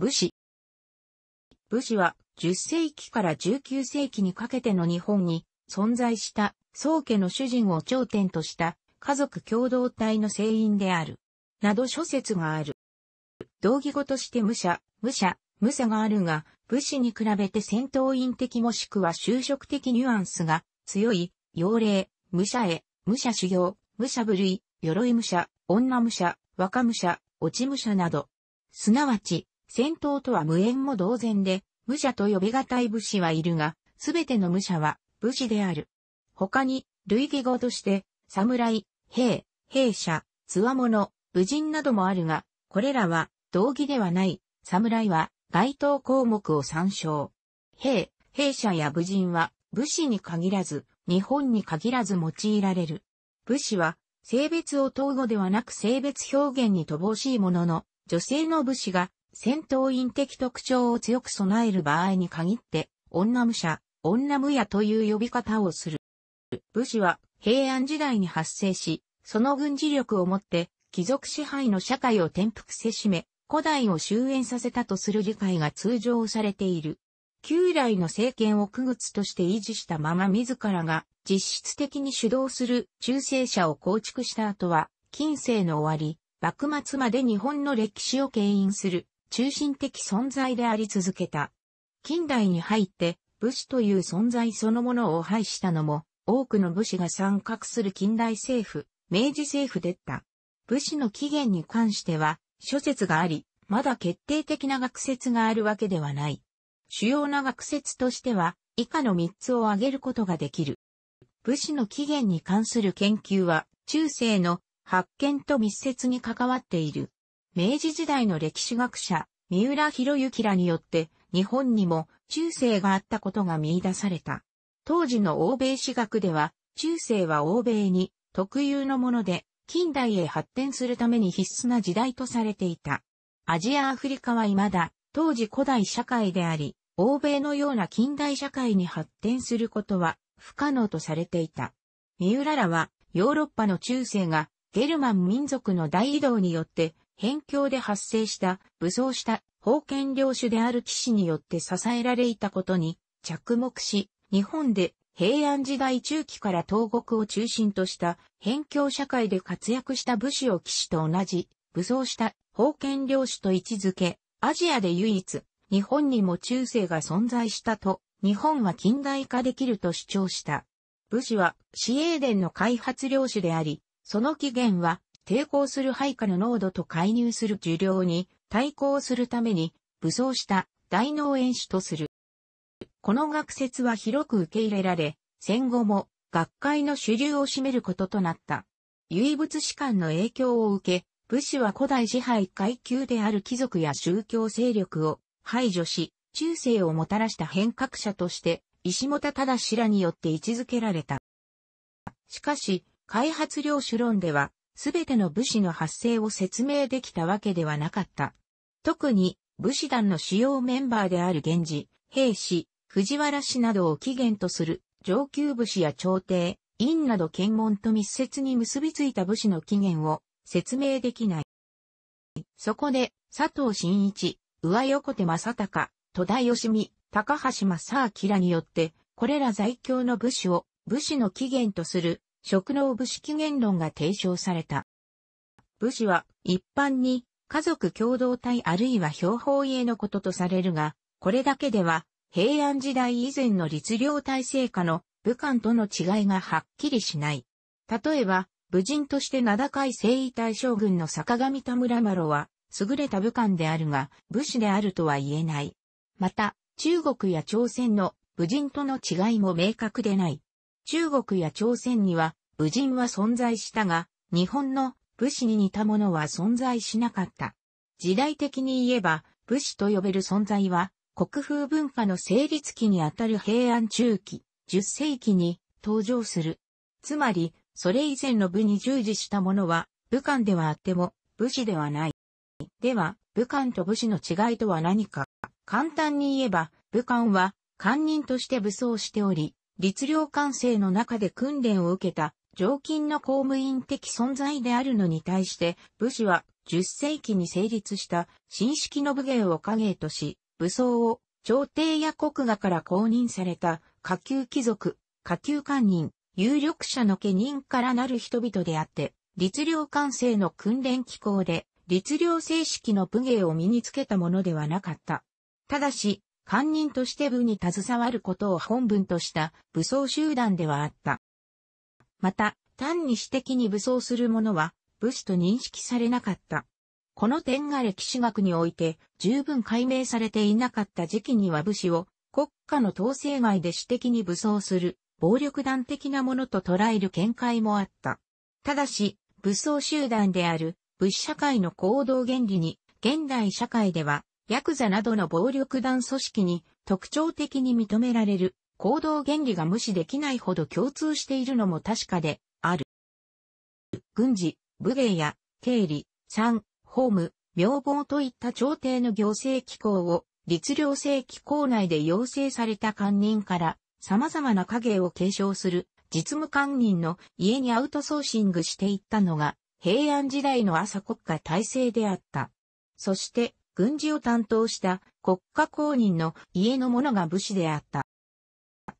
武士。武士は10世紀から19世紀にかけての日本に存在した宗家の主人を頂点とした家族共同体の聖員である。など諸説がある。同義語として武者、武者、武者があるが、武士に比べて戦闘員的もしくは就職的ニュアンスが強い、妖霊、武者へ、武者修行、武者部類、鎧武者、女武者、若武者、落ち武者など。すなわち、戦闘とは無縁も同然で、武者と呼び難い武士はいるが、すべての武者は武士である。他に、類義語として、侍、兵、兵者、強者、武人などもあるが、これらは、同義ではない、侍は、該当項目を参照。兵、兵者や武人は、武士に限らず、日本に限らず用いられる。武士は、性別を統合ではなく性別表現に乏しいものの、女性の武士が戦闘員的特徴を強く備える場合に限って、女武者、女武屋という呼び方をする。武士は平安時代に発生し、その軍事力をもって、貴族支配の社会を転覆せしめ、古代を終焉させたとする理解が通常されている。旧来の政権を区別として維持したまま自らが実質的に主導する中世者を構築した後は、近世の終わり、幕末まで日本の歴史を牽引する中心的存在であり続けた。近代に入って武士という存在そのものを廃したのも、多くの武士が参画する近代政府、明治政府でった。武士の起源に関しては、諸説があり、まだ決定的な学説があるわけではない。主要な学説としては、以下の3つを挙げることができる。武士の起源に関する研究は、中世の発見と密接に関わっている。明治時代の歴史学者、三浦博之らによって、日本にも中世があったことが見出された。当時の欧米史学では、中世は欧米に特有のもので、近代へ発展するために必須な時代とされていた。アジア・アフリカは未だ、当時古代社会であり、欧米のような近代社会に発展することは不可能とされていた。三浦らは、ヨーロッパの中世がゲルマン民族の大移動によって辺境で発生した武装した封建領主である騎士によって支えられいたことに着目し、日本で平安時代中期から東国を中心とした辺境社会で活躍した武士を騎士と同じ武装した封建領主と位置づけ、アジアで唯一日本にも中世が存在したと、日本は近代化できると主張した。武士は、市営伝の開発領主であり、その起源は、抵抗する配下の濃度と介入する受領に対抗するために武装した大脳演主とする。この学説は広く受け入れられ、戦後も学会の主流を占めることとなった。唯物史観の影響を受け、武士は古代支配階級である貴族や宗教勢力を排除し、中世をもたらした変革者として、石本忠らによって位置づけられた。しかし、開発領主論では、すべての武士の発生を説明できたわけではなかった。特に、武士団の主要メンバーである源氏、兵士、藤原氏などを起源とする上級武士や朝廷、院など検問と密接に結びついた武士の起源を説明できない。そこで、佐藤真一、上横手正隆、戸田義美、高橋正明らによって、これら在京の武士を武士の起源とする職能武士起源論が提唱された。武士は一般に家族共同体あるいは標本家のこととされるが、これだけでは平安時代以前の律令体制下の武官との違いがはっきりしない。例えば、武人として名高い征夷大将軍の坂上田村麻呂は、優れた武官であるが、武士であるとは言えない。また、中国や朝鮮の武人との違いも明確でない。中国や朝鮮には武人は存在したが、日本の武士に似たものは存在しなかった。時代的に言えば、武士と呼べる存在は、国風文化の成立期にあたる平安中期、10世紀に登場する。つまり、それ以前の部に従事したものは、武官ではあっても、武士ではない。では、武官と武士の違いとは何か。簡単に言えば、武官は、官人として武装しており、律令官制の中で訓練を受けた常勤の公務員的存在であるのに対して武士は10世紀に成立した新式の武芸を家芸とし、武装を朝廷や国画から公認された下級貴族、下級官人、有力者の家人からなる人々であって、律令官制の訓練機構で、律令正式の武芸を身につけたものではなかった。ただし、官人として部に携わることを本文とした武装集団ではあった。また、単に私的に武装する者は武士と認識されなかった。この点が歴史学において十分解明されていなかった時期には武士を国家の統制外で私的に武装する暴力団的なものと捉える見解もあった。ただし、武装集団である武士社会の行動原理に現代社会ではヤクザなどの暴力団組織に特徴的に認められる行動原理が無視できないほど共通しているのも確かである。軍事、武芸や経理、産、法務、病房といった朝廷の行政機構を律令制機構内で要請された官人から様々な影を継承する実務官人の家にアウトソーシングしていったのが平安時代の朝国家体制であった。そして軍事を担当した国家公認の家の者が武士であった。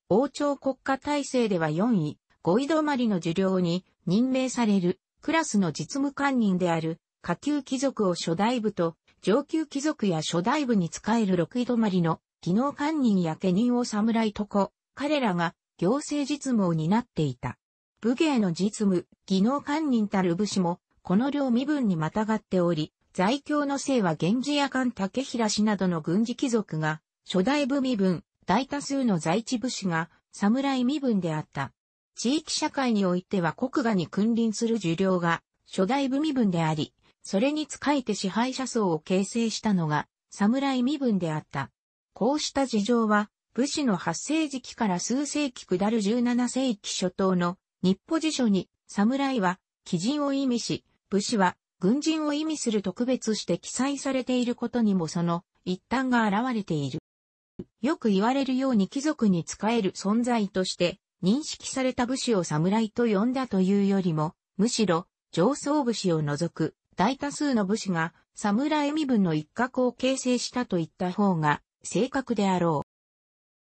王朝国家体制では4位、5位止まりの受領に任命されるクラスの実務官人である下級貴族を初代部と上級貴族や初代部に仕える6位止まりの技能官人や家人を侍とこ、彼らが行政実務を担っていた。武芸の実務、技能官人たる武士も、この両身分にまたがっており、在京の姓は源氏や関竹平氏などの軍事貴族が、初代部身分、大多数の在地武士が、侍身分であった。地域社会においては国家に君臨する受領が、初代部身分であり、それに仕えて支配者層を形成したのが、侍身分であった。こうした事情は、武士の発生時期から数世紀下る17世紀初頭の日歩辞書に、侍は、基人を意味し、武士は、軍人を意味する特別して記載されていることにもその一端が現れている。よく言われるように貴族に仕える存在として認識された武士を侍と呼んだというよりも、むしろ上層武士を除く大多数の武士が侍身分の一角を形成したといった方が正確であろ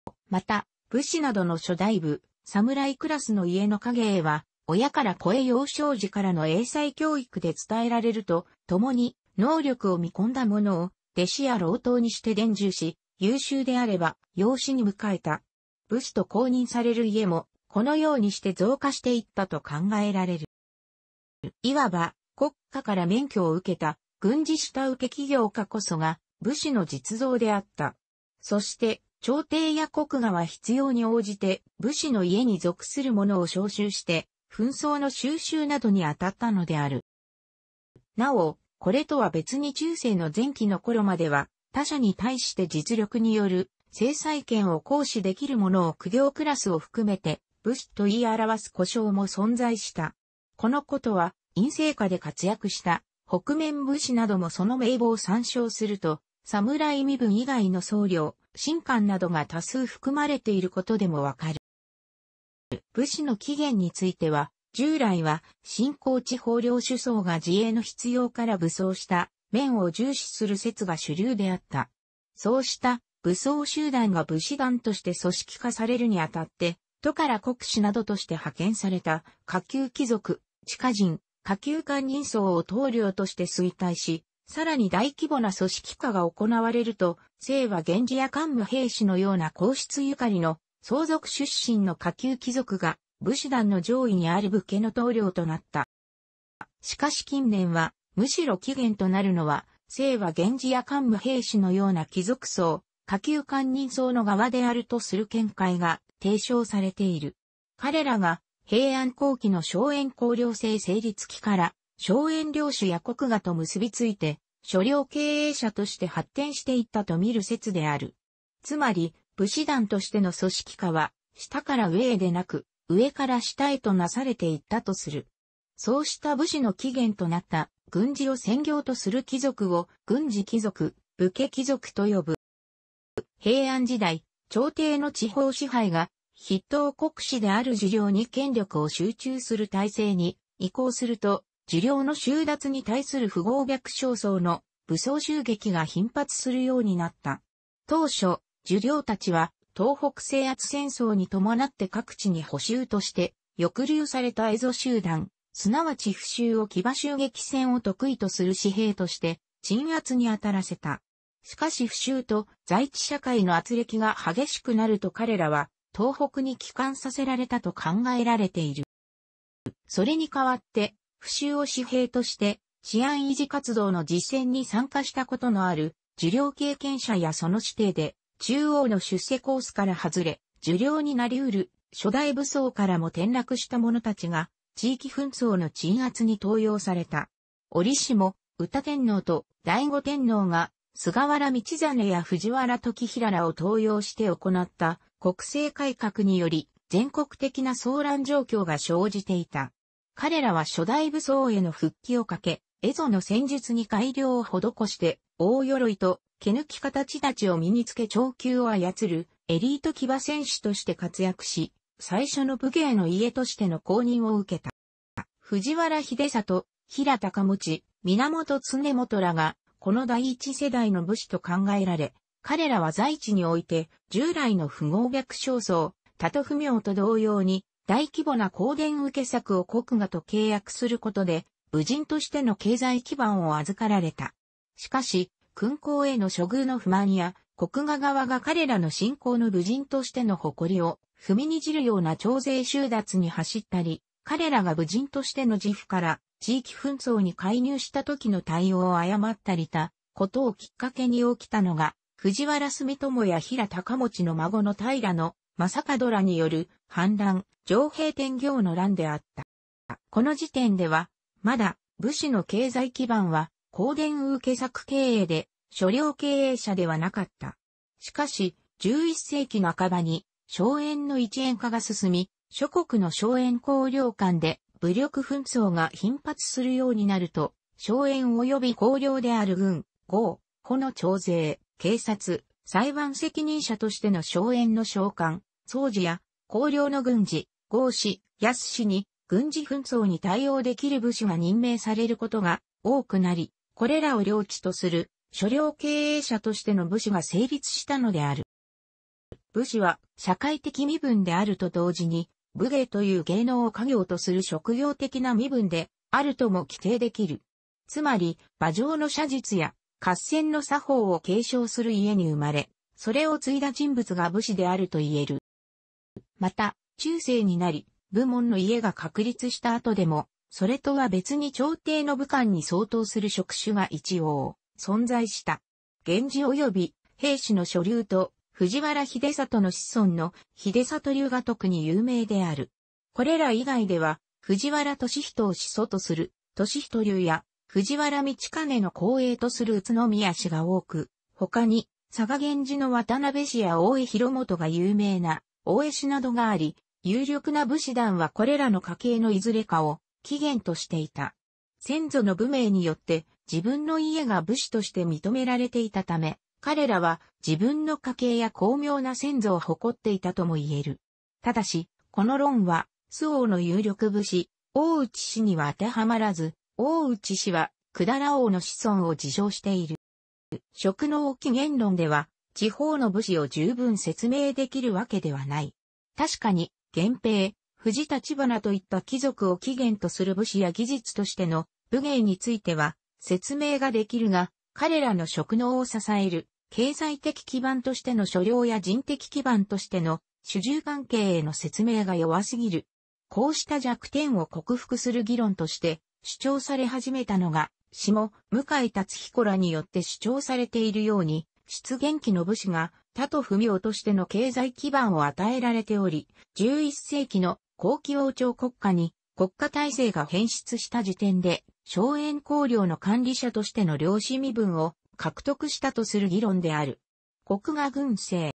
う。また、武士などの初代部、侍クラスの家の影へは、親から子へ幼少時からの英才教育で伝えられると、共に能力を見込んだものを弟子や老頭にして伝授し、優秀であれば養子に迎えた。武士と公認される家も、このようにして増加していったと考えられる。いわば、国家から免許を受けた、軍事下請け企業家こそが、武士の実像であった。そして、朝廷や国家は必要に応じて、武士の家に属する者を召集して、紛争の収集などに当たったのである。なお、これとは別に中世の前期の頃までは、他者に対して実力による制裁権を行使できる者を苦行クラスを含めて武士と言い表す故障も存在した。このことは、陰性下で活躍した北面武士などもその名簿を参照すると、侍身分以外の僧侶、神官などが多数含まれていることでもわかる。武士の起源については、従来は新興地方領主層が自衛の必要から武装した面を重視する説が主流であった。そうした武装集団が武士団として組織化されるにあたって、都から国士などとして派遣された下級貴族、地下人、下級官人層を棟領として衰退し、さらに大規模な組織化が行われると、姓は源氏や幹部兵士のような皇室ゆかりの相続出身の下級貴族が武士団の上位にある武家の棟梁となった。しかし近年は、むしろ起源となるのは、聖和源氏や幹部兵士のような貴族層、下級官人層の側であるとする見解が提唱されている。彼らが平安後期の荘園公領制成立期から荘園領主や国家と結びついて、所領経営者として発展していったと見る説である。つまり、武士団としての組織化は、下から上へでなく、上から下へとなされていったとする。そうした武士の起源となった軍事を専業とする貴族を軍事貴族、武家貴族と呼ぶ。平安時代、朝廷の地方支配が筆頭国士である受領に権力を集中する体制に移行すると、受領の収奪に対する不合脈焦層の武装襲撃が頻発するようになった。当初、受領たちは東北制圧戦争に伴って各地に補修として抑留されたエゾ集団、すなわち不修を騎馬襲撃戦を得意とする士兵として鎮圧に当たらせた。しかし不修と在地社会の圧力が激しくなると彼らは東北に帰還させられたと考えられている。それに代わって、不修を紙兵として治安維持活動の実践に参加したことのある受領経験者やその指定で中央の出世コースから外れ、受領になりうる初代武装からも転落した者たちが、地域紛争の鎮圧に登用された。折しも、宇多天皇と醍醐天皇が、菅原道真や藤原時平らを登用して行った国政改革により、全国的な騒乱状況が生じていた。彼らは初代武装への復帰をかけ、蝦夷の戦術に改良を施して、大鎧と毛抜き形ちたちを身につけ長球を操るエリート騎馬戦士として活躍し、最初の武芸の家としての公認を受けた。藤原秀里、平高持、源常元らが、この第一世代の武士と考えられ、彼らは在地において、従来の不合逆焦燥、他と不明と同様に、大規模な公伝受け策を国画と契約することで、武人としての経済基盤を預かられた。しかし、勲功への処遇の不満や、国画側が彼らの信仰の武人としての誇りを踏みにじるような徴税収奪に走ったり、彼らが武人としての自負から地域紛争に介入した時の対応を誤ったりたことをきっかけに起きたのが、藤原住友や平高持の孫の平の正門らによる反乱、上兵天行の乱であった。この時点では、まだ武士の経済基盤は香電受け作経営で、所領経営者ではなかった。しかし、11世紀半ばに、荘園の一円化が進み、諸国の荘園公領間で武力紛争が頻発するようになると、荘園及び公領である軍、豪、保の徴税、警察、裁判責任者としての荘園の召喚、掃除や、公領の軍事、豪氏、安氏に、軍事紛争に対応できる武士が任命されることが多くなり、これらを領地とする、所領経営者としての武士が成立したのである。武士は社会的身分であると同時に、武芸という芸能を家業とする職業的な身分であるとも規定できる。つまり、馬上の写実や合戦の作法を継承する家に生まれ、それを継いだ人物が武士であると言える。また、中世になり、部門の家が確立した後でも、それとは別に朝廷の武官に相当する職種が一応存在した。源氏及び兵士の所流と藤原秀里の子孫の秀里流が特に有名である。これら以外では藤原敏人を始祖とする敏人流や藤原道兼の後衛とする宇都宮氏が多く、他に佐賀源氏の渡辺氏や大江広元が有名な大江氏などがあり、有力な武士団はこれらの家系のいずれかを起源としていた。先祖の武名によって自分の家が武士として認められていたため、彼らは自分の家系や巧妙な先祖を誇っていたとも言える。ただし、この論は、周王の有力武士、大内氏には当てはまらず、大内氏は、百済王の子孫を自称している。職能起源論では、地方の武士を十分説明できるわけではない。確かに、源平、藤立花といった貴族を起源とする武士や技術としての武芸については説明ができるが、彼らの職能を支える経済的基盤としての所領や人的基盤としての主従関係への説明が弱すぎる。こうした弱点を克服する議論として主張され始めたのが、下、向井達彦らによって主張されているように、出現期の武士が他と不明としての経済基盤を与えられており、11世紀の後期王朝国家に国家体制が変質した時点で、荘園公領の管理者としての領師身分を獲得したとする議論である。国が軍政。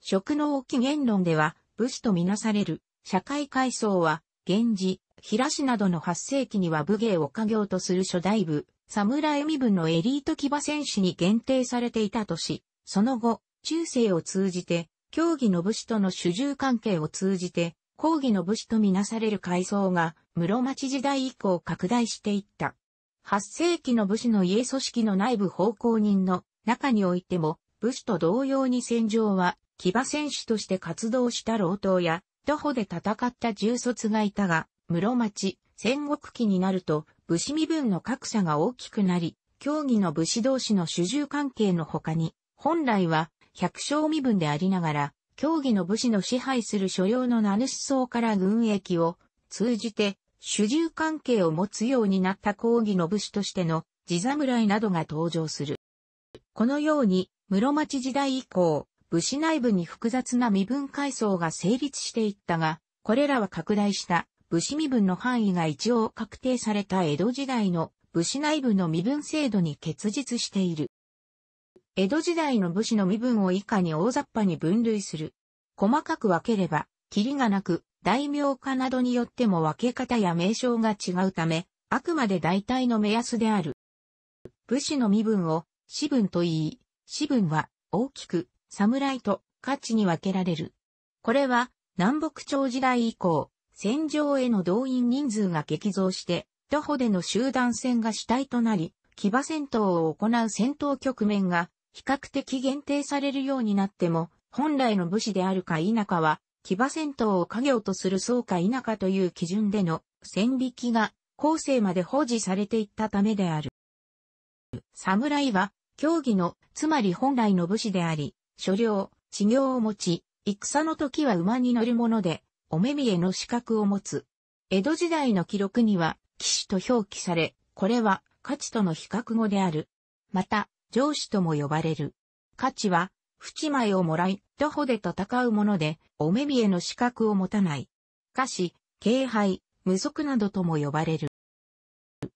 職能起源論では、武士とみなされる社会階層は、源氏、平氏などの8世紀には武芸を家業とする初代部、侍身分のエリート騎馬戦士に限定されていたとし、その後、中世を通じて、競技の武士との主従関係を通じて、抗議の武士とみなされる階層が室町時代以降拡大していった。8世紀の武士の家組織の内部奉公人の中においても、武士と同様に戦場は騎馬戦士として活動した老頭や、徒歩で戦った重卒がいたが、室町、戦国期になると、武士身分の格差が大きくなり、競技の武士同士の主従関係の他に、本来は百姓身分でありながら、競技の武士の支配する所領の名主層から軍役を通じて主従関係を持つようになった抗議の武士としての地侍などが登場する。このように、室町時代以降、武士内部に複雑な身分階層が成立していったが、これらは拡大した武士身分の範囲が一応確定された江戸時代の武士内部の身分制度に結実している。江戸時代の武士の身分を以下に大雑把に分類する。細かく分ければ、キリがなく、大名家などによっても分け方や名称が違うため、あくまで大体の目安である。武士の身分を、士分と言い、士分は、大きく、侍と、価値に分けられる。これは、南北朝時代以降、戦場への動員人数が激増して、徒歩での集団戦が主体となり、騎馬戦闘を行う戦闘局面が比較的限定されるようになっても、本来の武士であるか否かは、騎馬戦闘を家業とするそうか否かという基準での線引きが後世まで保持されていったためである。侍は、競技の、つまり本来の武士であり、所領、治業を持ち、戦の時は馬に乗るもので、お目見えの資格を持つ。江戸時代の記録には、騎士と表記され、これは、価値との比較語である。また、上司とも呼ばれる。価値は、淵前をもらい、徒歩で戦うもので、お目見えの資格を持たない。歌詞、敬拝、無足などとも呼ばれる。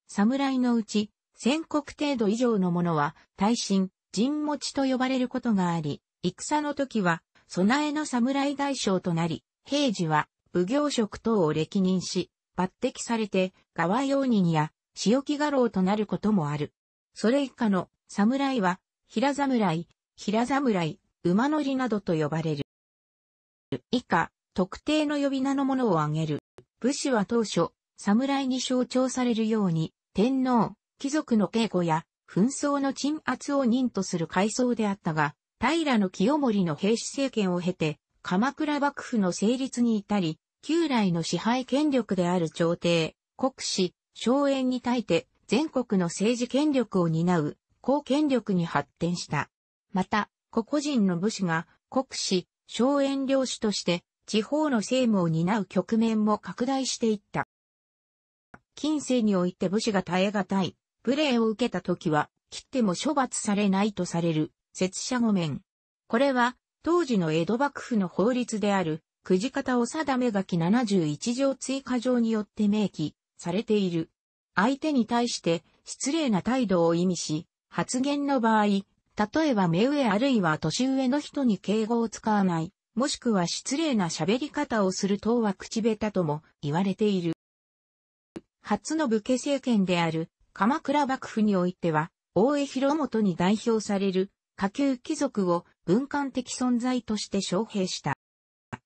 侍のうち、千国程度以上のものは、大臣、陣持ちと呼ばれることがあり、戦の時は、備えの侍大将となり、平時は、奉行職等を歴任し、抜擢されて、側用人や、仕置き画廊となることもある。それ以下の侍は、平侍、平侍、馬乗りなどと呼ばれる。以下、特定の呼び名のものを挙げる。武士は当初、侍に象徴されるように、天皇、貴族の警護や、紛争の鎮圧を任とする階層であったが、平清盛の平氏政権を経て、鎌倉幕府の成立に至り、旧来の支配権力である朝廷、国士、荘園に耐えて、全国の政治権力を担う、公権力に発展した。また、個々人の武士が国士、荘園領主として地方の政務を担う局面も拡大していった。近世において武士が耐え難い、無礼を受けた時は、切っても処罰されないとされる、拙者御免。これは、当時の江戸幕府の法律である、くじ方を定め書き71条追加条によって明記されている。相手に対して失礼な態度を意味し、発言の場合、例えば目上あるいは年上の人に敬語を使わない、もしくは失礼な喋り方をする等は口下手とも言われている。初の武家政権である鎌倉幕府においては、大江広元に代表される下級貴族を文官的存在として招聘した。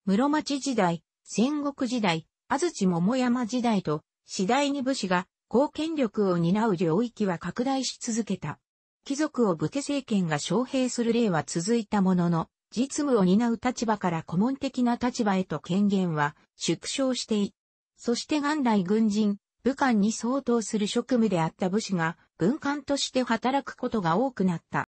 室町時代、戦国時代、安土桃山時代と、次第に武士が公権力を担う領域は拡大し続けた。貴族を武家政権が招聘する例は続いたものの、実務を担う立場から顧問的な立場へと権限は縮小してい。そして元来軍人、武官に相当する職務であった武士が文官として働くことが多くなった。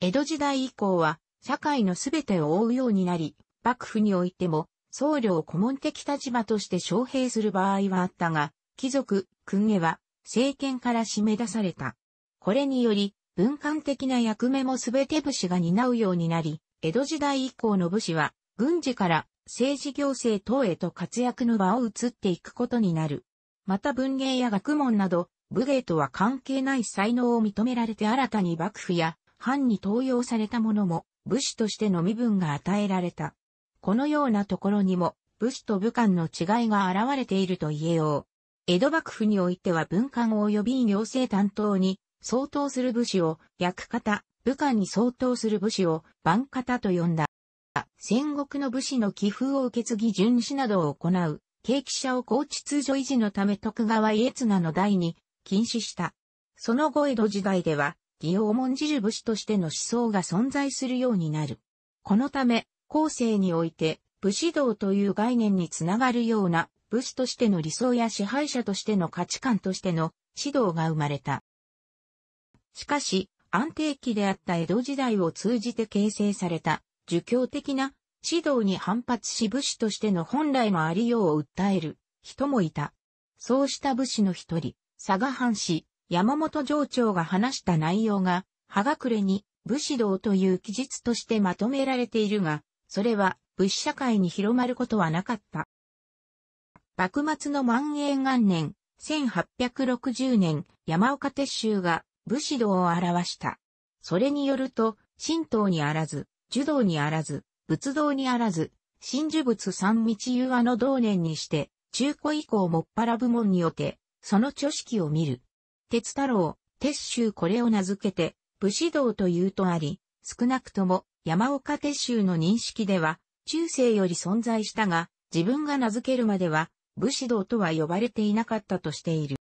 江戸時代以降は社会のすべてを覆うようになり、幕府においても僧侶を顧問的立場として招聘する場合はあったが、貴族、君下は政権から締め出された。これにより、文官的な役目もすべて武士が担うようになり、江戸時代以降の武士は、軍事から政治行政等へと活躍の場を移っていくことになる。また文芸や学問など、武芸とは関係ない才能を認められて新たに幕府や藩に登用された者も、武士としての身分が与えられた。このようなところにも、武士と武官の違いが現れていると言えよう。江戸幕府においては文官及び行政担当に相当する武士を、役方、武官に相当する武士を、番方と呼んだ。戦国の武士の寄付を受け継ぎ巡視などを行う、景気者を高知通所維持のため徳川家綱の代に禁止した。その後江戸時代では、義を重んじる武士としての思想が存在するようになる。このため、後世において、武士道という概念につながるような、武士としての理想や支配者としての価値観としての指導が生まれた。しかし、安定期であった江戸時代を通じて形成された、儒教的な指導に反発し武士としての本来のありようを訴える人もいた。そうした武士の一人、佐賀藩士、山本城長が話した内容が、葉隠れに武士道という記述としてまとめられているが、それは武士社会に広まることはなかった。幕末の万永元年、1860年、山岡鉄舟が武士道を表した。それによると、神道にあらず、儒道にあらず、仏道にあらず、真珠仏三道融和の同年にして、中古以降もっぱら部門におて、その著式を見る。鉄太郎、鉄州これを名付けて、武士道というとあり、少なくとも山岡鉄州の認識では、中世より存在したが、自分が名付けるまでは、武士道とは呼ばれていなかったとしている。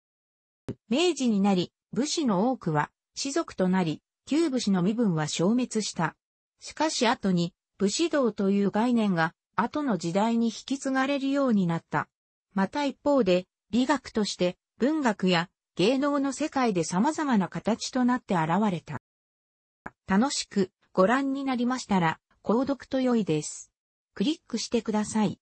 明治になり、武士の多くは、士族となり、旧武士の身分は消滅した。しかし後に、武士道という概念が、後の時代に引き継がれるようになった。また一方で、美学として文学や芸能の世界で様々な形となって現れた。楽しくご覧になりましたら、購読と良いです。クリックしてください。